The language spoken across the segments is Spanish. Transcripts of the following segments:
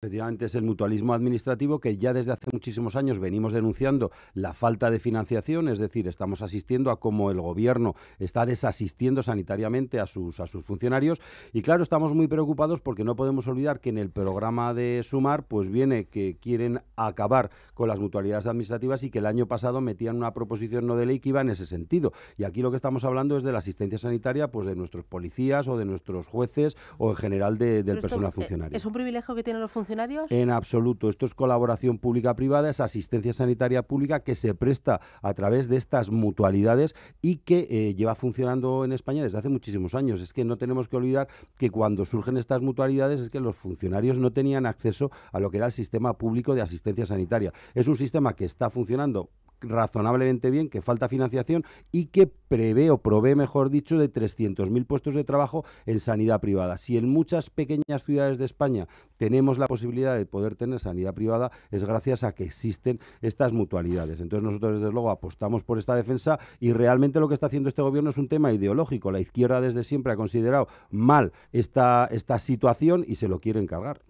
Efectivamente es el mutualismo administrativo que ya desde hace muchísimos años venimos denunciando la falta de financiación, es decir, estamos asistiendo a cómo el gobierno está desasistiendo sanitariamente a sus, a sus funcionarios y claro, estamos muy preocupados porque no podemos olvidar que en el programa de Sumar pues viene que quieren acabar con las mutualidades administrativas y que el año pasado metían una proposición no de ley que iba en ese sentido. Y aquí lo que estamos hablando es de la asistencia sanitaria pues de nuestros policías o de nuestros jueces o en general de, del personal funcionario. Es un privilegio que tienen los funcionarios en absoluto. Esto es colaboración pública-privada, es asistencia sanitaria pública que se presta a través de estas mutualidades y que eh, lleva funcionando en España desde hace muchísimos años. Es que no tenemos que olvidar que cuando surgen estas mutualidades es que los funcionarios no tenían acceso a lo que era el sistema público de asistencia sanitaria. Es un sistema que está funcionando razonablemente bien, que falta financiación y que prevé o provee, mejor dicho, de 300.000 puestos de trabajo en sanidad privada. Si en muchas pequeñas ciudades de España tenemos la posibilidad de poder tener sanidad privada, es gracias a que existen estas mutualidades. Entonces nosotros, desde luego, apostamos por esta defensa y realmente lo que está haciendo este gobierno es un tema ideológico. La izquierda desde siempre ha considerado mal esta, esta situación y se lo quiere encargar.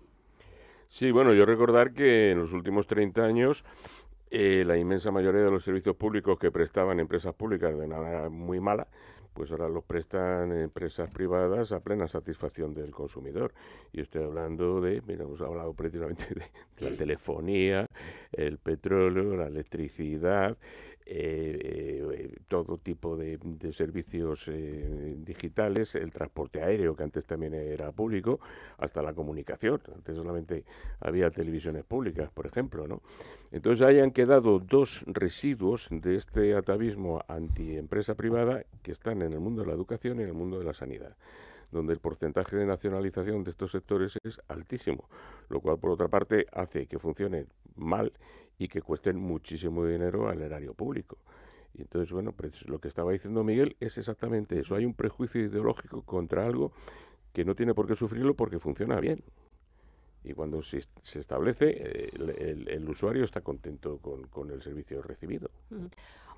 Sí, bueno, yo recordar que en los últimos 30 años eh, la inmensa mayoría de los servicios públicos que prestaban empresas públicas de manera muy mala, pues ahora los prestan empresas privadas a plena satisfacción del consumidor. Y estoy hablando de, mira, hemos hablado precisamente de, la telefonía, el petróleo, la electricidad, eh, eh, todo tipo de, servicios eh, digitales, el transporte aéreo, que antes también era público, hasta la comunicación. Antes solamente había televisiones públicas, por ejemplo. ¿no? Entonces hayan quedado dos residuos de este atavismo antiempresa privada que están en el mundo de la educación y en el mundo de la sanidad donde el porcentaje de nacionalización de estos sectores es altísimo, lo cual por otra parte hace que funcione mal y que cuesten muchísimo dinero al erario público. Y entonces, bueno, pues lo que estaba diciendo Miguel es exactamente eso. Hay un prejuicio ideológico contra algo que no tiene por qué sufrirlo porque funciona bien. Y cuando se, establece, el, el, usuario está contento con, con el servicio recibido.